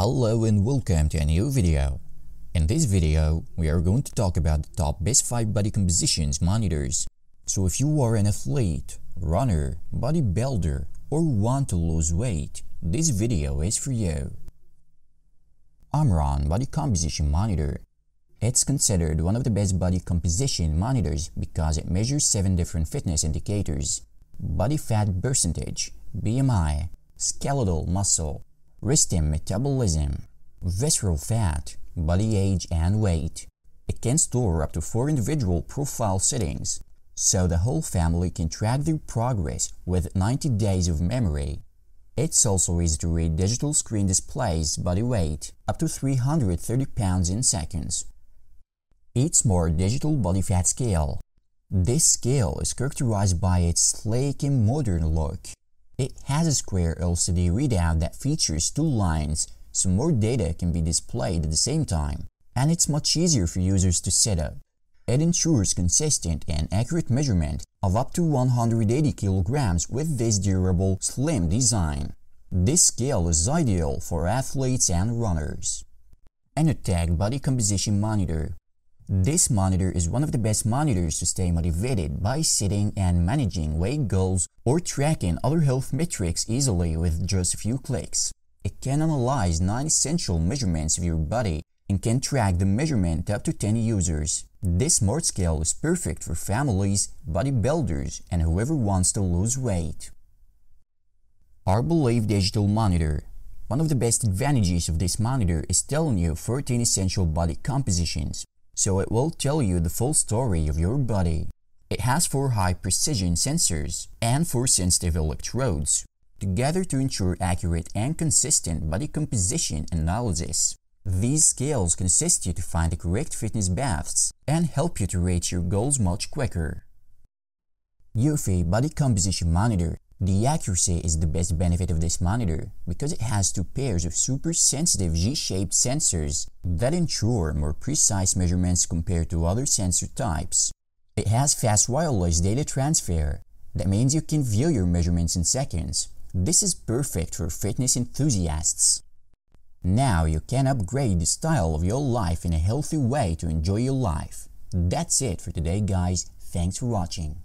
Hello and welcome to a new video. In this video, we are going to talk about the top best 5 body compositions monitors. So if you are an athlete, runner, bodybuilder or want to lose weight, this video is for you. Omron Body Composition Monitor It's considered one of the best body composition monitors because it measures 7 different fitness indicators. Body fat percentage, BMI, skeletal muscle, resting metabolism, visceral fat, body age and weight. It can store up to 4 individual profile settings, so the whole family can track their progress with 90 days of memory. It's also easy to read digital screen displays body weight up to 330 pounds in seconds. Eat Smart Digital Body Fat Scale This scale is characterized by its sleek and modern look, it has a square LCD readout that features two lines, so more data can be displayed at the same time, and it's much easier for users to set up. It ensures consistent and accurate measurement of up to 180 kilograms with this durable, slim design. This scale is ideal for athletes and runners. Anotech Body Composition Monitor this monitor is one of the best monitors to stay motivated by setting and managing weight goals or tracking other health metrics easily with just a few clicks. It can analyze nine essential measurements of your body and can track the measurement up to 10 users. This smart scale is perfect for families, bodybuilders, and whoever wants to lose weight. Our Digital Monitor One of the best advantages of this monitor is telling you 14 essential body compositions so it will tell you the full story of your body. It has four high-precision sensors and four sensitive electrodes, together to ensure accurate and consistent body composition analysis. These scales can assist you to find the correct fitness baths and help you to reach your goals much quicker. UFA Body Composition Monitor the accuracy is the best benefit of this monitor because it has two pairs of super sensitive G-shaped sensors that ensure more precise measurements compared to other sensor types. It has fast wireless data transfer, that means you can view your measurements in seconds. This is perfect for fitness enthusiasts. Now you can upgrade the style of your life in a healthy way to enjoy your life. That's it for today guys, thanks for watching.